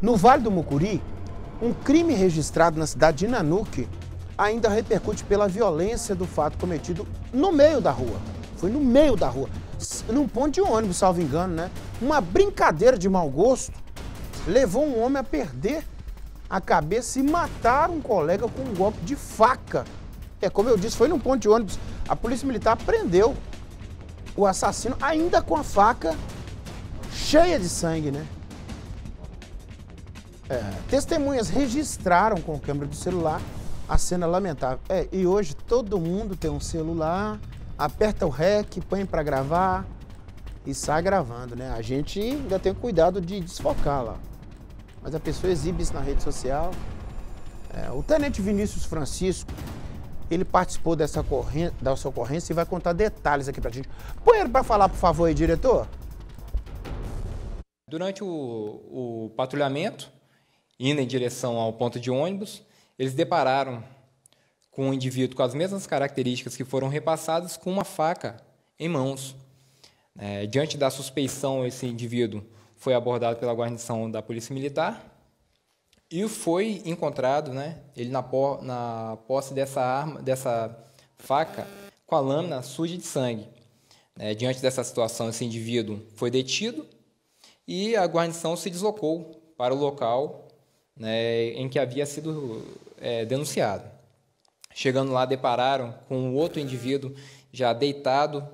No Vale do Mucuri, um crime registrado na cidade de Nanuque ainda repercute pela violência do fato cometido no meio da rua. Foi no meio da rua, num ponto de ônibus, salvo engano, né? Uma brincadeira de mau gosto levou um homem a perder a cabeça e matar um colega com um golpe de faca. É como eu disse, foi num ponto de ônibus. A polícia militar prendeu o assassino ainda com a faca cheia de sangue, né? É, testemunhas registraram com câmera do celular a cena lamentável. É, e hoje todo mundo tem um celular, aperta o REC, põe para gravar e sai gravando, né? A gente ainda tem cuidado de desfocar lá. Mas a pessoa exibe isso na rede social. É, o tenente Vinícius Francisco, ele participou dessa, ocorrência, ocorrência e vai contar detalhes aqui pra gente. Põe ele pra falar, por favor, aí, diretor. Durante o, o patrulhamento, Indo em direção ao ponto de ônibus, eles depararam com um indivíduo com as mesmas características que foram repassadas, com uma faca em mãos. É, diante da suspeição, esse indivíduo foi abordado pela guarnição da Polícia Militar e foi encontrado, né, ele na, po na posse dessa arma, dessa faca, com a lâmina suja de sangue. É, diante dessa situação, esse indivíduo foi detido e a guarnição se deslocou para o local né, em que havia sido é, denunciado. Chegando lá, depararam com outro indivíduo já deitado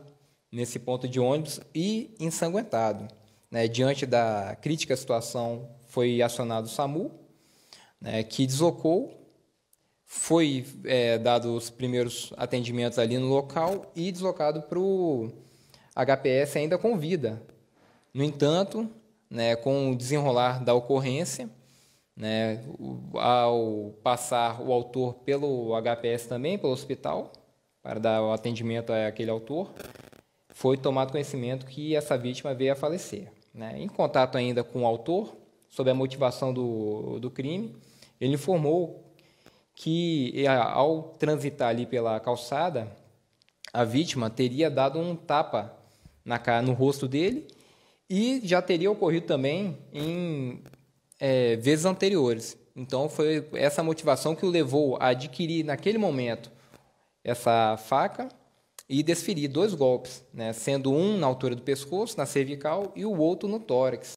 nesse ponto de ônibus e ensanguentado. Né, diante da crítica situação, foi acionado o SAMU, né, que deslocou, foi é, dado os primeiros atendimentos ali no local e deslocado para o HPS ainda com vida. No entanto, né, com o desenrolar da ocorrência, né? Ao passar o autor pelo HPS também, pelo hospital, para dar o atendimento àquele autor, foi tomado conhecimento que essa vítima veio a falecer. Né? Em contato ainda com o autor, sobre a motivação do, do crime, ele informou que, ao transitar ali pela calçada, a vítima teria dado um tapa na no rosto dele e já teria ocorrido também em é, vezes anteriores. Então foi essa motivação que o levou a adquirir naquele momento essa faca e desferir dois golpes, né? sendo um na altura do pescoço, na cervical, e o outro no tórax.